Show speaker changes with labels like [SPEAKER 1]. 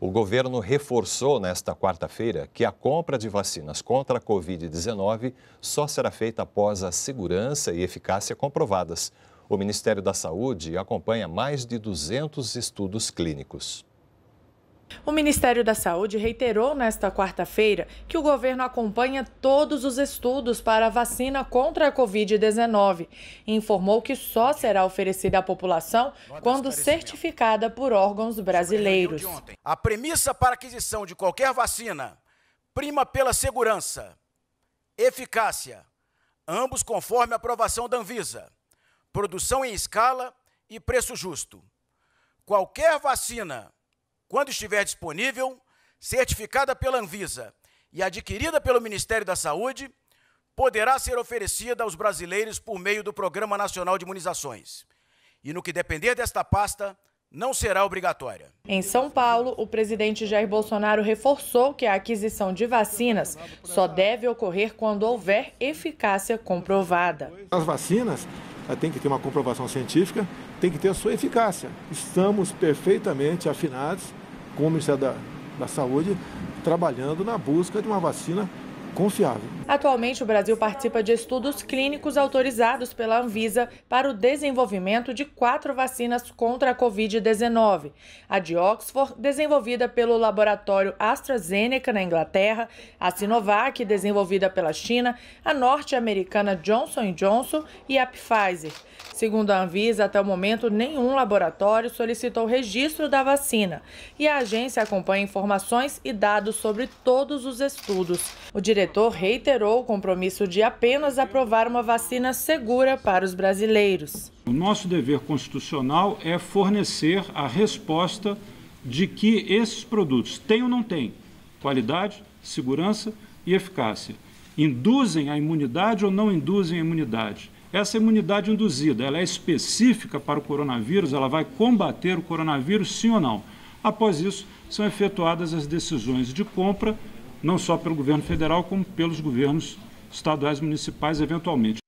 [SPEAKER 1] O governo reforçou nesta quarta-feira que a compra de vacinas contra a Covid-19 só será feita após a segurança e eficácia comprovadas. O Ministério da Saúde acompanha mais de 200 estudos clínicos.
[SPEAKER 2] O Ministério da Saúde reiterou nesta quarta-feira que o governo acompanha todos os estudos para a vacina contra a Covid-19 e informou que só será oferecida à população quando certificada por órgãos brasileiros.
[SPEAKER 3] A premissa para aquisição de qualquer vacina prima pela segurança, eficácia, ambos conforme a aprovação da Anvisa, produção em escala e preço justo. Qualquer vacina quando estiver disponível, certificada pela Anvisa e adquirida pelo Ministério da Saúde, poderá ser oferecida aos brasileiros por meio do Programa Nacional de Imunizações. E no que depender desta pasta, não será obrigatória.
[SPEAKER 2] Em São Paulo, o presidente Jair Bolsonaro reforçou que a aquisição de vacinas só deve ocorrer quando houver eficácia comprovada.
[SPEAKER 4] As vacinas tem que ter uma comprovação científica, tem que ter a sua eficácia. Estamos perfeitamente afinados com o Ministério da, da Saúde, trabalhando na busca de uma vacina confiável.
[SPEAKER 2] Atualmente, o Brasil participa de estudos clínicos autorizados pela Anvisa para o desenvolvimento de quatro vacinas contra a Covid-19. A de Oxford, desenvolvida pelo laboratório AstraZeneca na Inglaterra, a Sinovac, desenvolvida pela China, a norte-americana Johnson Johnson e a Pfizer. Segundo a Anvisa, até o momento, nenhum laboratório solicitou registro da vacina e a agência acompanha informações e dados sobre todos os estudos. O diretor diretor reiterou o compromisso de apenas aprovar uma vacina segura para os brasileiros. O
[SPEAKER 1] nosso dever constitucional é fornecer a resposta de que esses produtos têm ou não têm qualidade, segurança e eficácia. Induzem a imunidade ou não induzem a imunidade. Essa imunidade induzida, ela é específica para o coronavírus, ela vai combater o coronavírus sim ou não. Após isso, são efetuadas as decisões de compra não só pelo governo federal, como pelos governos estaduais e municipais, eventualmente.